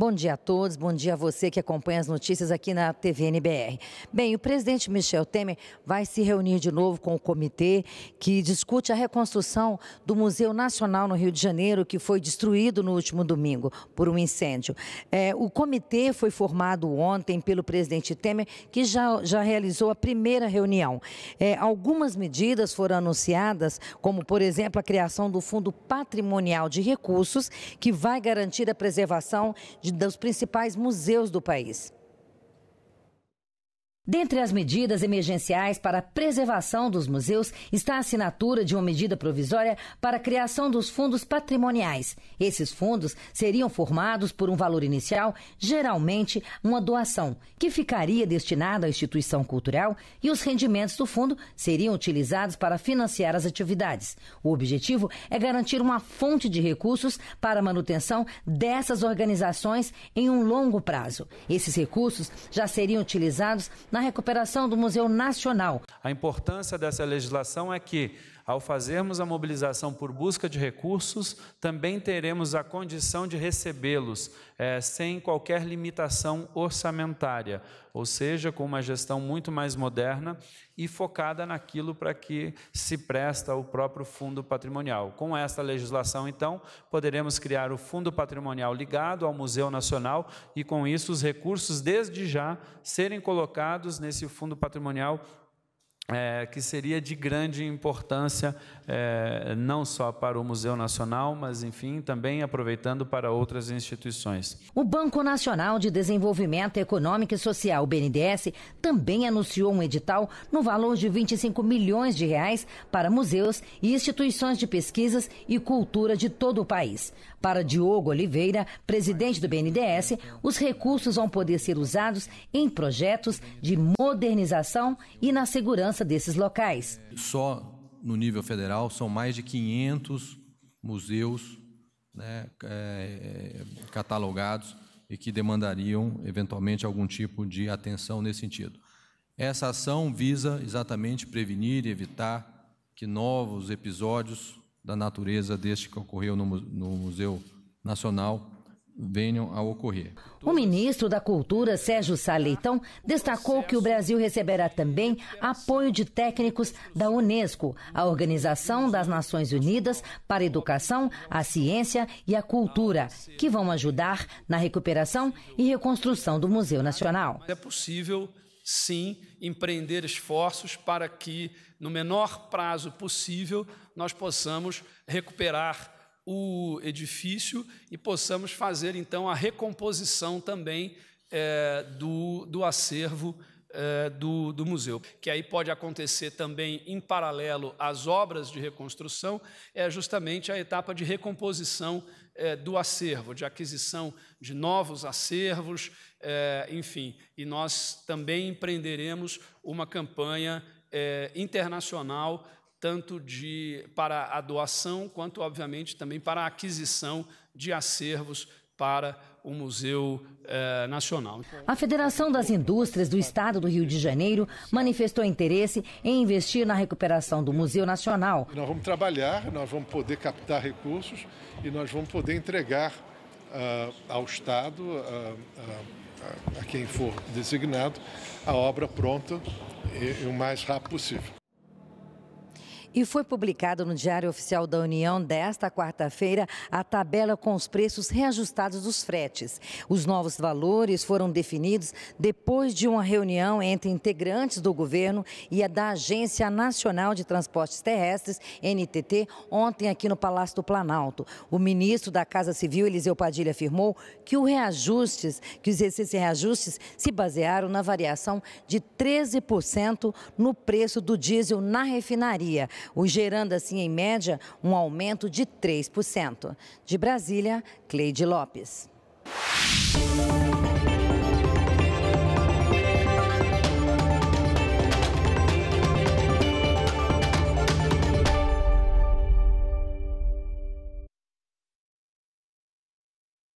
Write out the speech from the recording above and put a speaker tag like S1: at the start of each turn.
S1: Bom dia a todos, bom dia a você que acompanha as notícias aqui na TV NBR. Bem, o presidente Michel Temer vai se reunir de novo com o comitê que discute a reconstrução do Museu Nacional no Rio de Janeiro, que foi destruído no último domingo por um incêndio. É, o comitê foi formado ontem pelo presidente Temer, que já, já realizou a primeira reunião. É, algumas medidas foram anunciadas, como, por exemplo, a criação do Fundo Patrimonial de Recursos, que vai garantir a preservação de de, dos principais museus do país. Dentre as medidas emergenciais para a preservação dos museus está a assinatura de uma medida provisória para a criação dos fundos patrimoniais. Esses fundos seriam formados por um valor inicial, geralmente uma doação, que ficaria destinada à instituição cultural e os rendimentos do fundo seriam utilizados para financiar as atividades. O objetivo é garantir uma fonte de recursos para a manutenção dessas organizações em um longo prazo. Esses recursos já seriam utilizados na recuperação do Museu Nacional.
S2: A importância dessa legislação é que ao fazermos a mobilização por busca de recursos, também teremos a condição de recebê-los é, sem qualquer limitação orçamentária, ou seja, com uma gestão muito mais moderna e focada naquilo para que se presta o próprio fundo patrimonial. Com esta legislação, então, poderemos criar o fundo patrimonial ligado ao Museu Nacional e, com isso, os recursos desde já serem colocados nesse fundo patrimonial é, que seria de grande importância é, não só para o Museu Nacional, mas enfim também aproveitando para outras instituições.
S1: O Banco Nacional de Desenvolvimento Econômico e Social, BNDES, também anunciou um edital no valor de 25 milhões de reais para museus e instituições de pesquisas e cultura de todo o país. Para Diogo Oliveira, presidente do BNDES, os recursos vão poder ser usados em projetos de modernização e na segurança segurança desses locais.
S2: Só no nível federal são mais de 500 museus né, é, catalogados e que demandariam eventualmente algum tipo de atenção nesse sentido. Essa ação visa exatamente prevenir e evitar que novos episódios da natureza deste que ocorreu no, no Museu Nacional venham a ocorrer.
S1: O ministro da Cultura, Sérgio Saleitão, destacou que o Brasil receberá também apoio de técnicos da Unesco, a Organização das Nações Unidas para a Educação, a Ciência e a Cultura, que vão ajudar na recuperação e reconstrução do Museu Nacional.
S3: É possível, sim, empreender esforços para que, no menor prazo possível, nós possamos recuperar o edifício e possamos fazer então a recomposição também é, do, do acervo é, do, do museu. Que aí pode acontecer também em paralelo às obras de reconstrução, é justamente a etapa de recomposição é, do acervo, de aquisição de novos acervos, é, enfim. E nós também empreenderemos uma campanha é, internacional tanto de, para a doação, quanto, obviamente, também para a aquisição de acervos para o Museu eh, Nacional.
S1: A Federação das Indústrias do Estado do Rio de Janeiro manifestou interesse em investir na recuperação do Museu Nacional.
S3: Nós vamos trabalhar, nós vamos poder captar recursos e nós vamos poder entregar uh, ao Estado, uh, uh, a quem for designado, a obra pronta e, e o mais rápido possível
S1: e foi publicado no Diário Oficial da União desta quarta-feira a tabela com os preços reajustados dos fretes. Os novos valores foram definidos depois de uma reunião entre integrantes do governo e a da Agência Nacional de Transportes Terrestres, NTT, ontem aqui no Palácio do Planalto. O ministro da Casa Civil, Eliseu Padilha, afirmou que o reajustes, que esses reajustes se basearam na variação de 13% no preço do diesel na refinaria o gerando assim, em média, um aumento de 3%. De Brasília, Cleide Lopes.